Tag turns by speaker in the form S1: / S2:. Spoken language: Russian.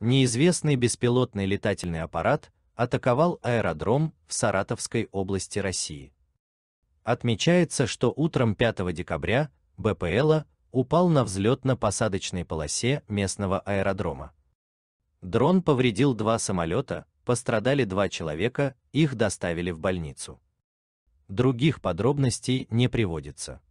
S1: Неизвестный беспилотный летательный аппарат атаковал аэродром в Саратовской области России. Отмечается, что утром 5 декабря БПЛа упал на взлетно-посадочной полосе местного аэродрома. Дрон повредил два самолета, пострадали два человека, их доставили в больницу. Других подробностей не приводится.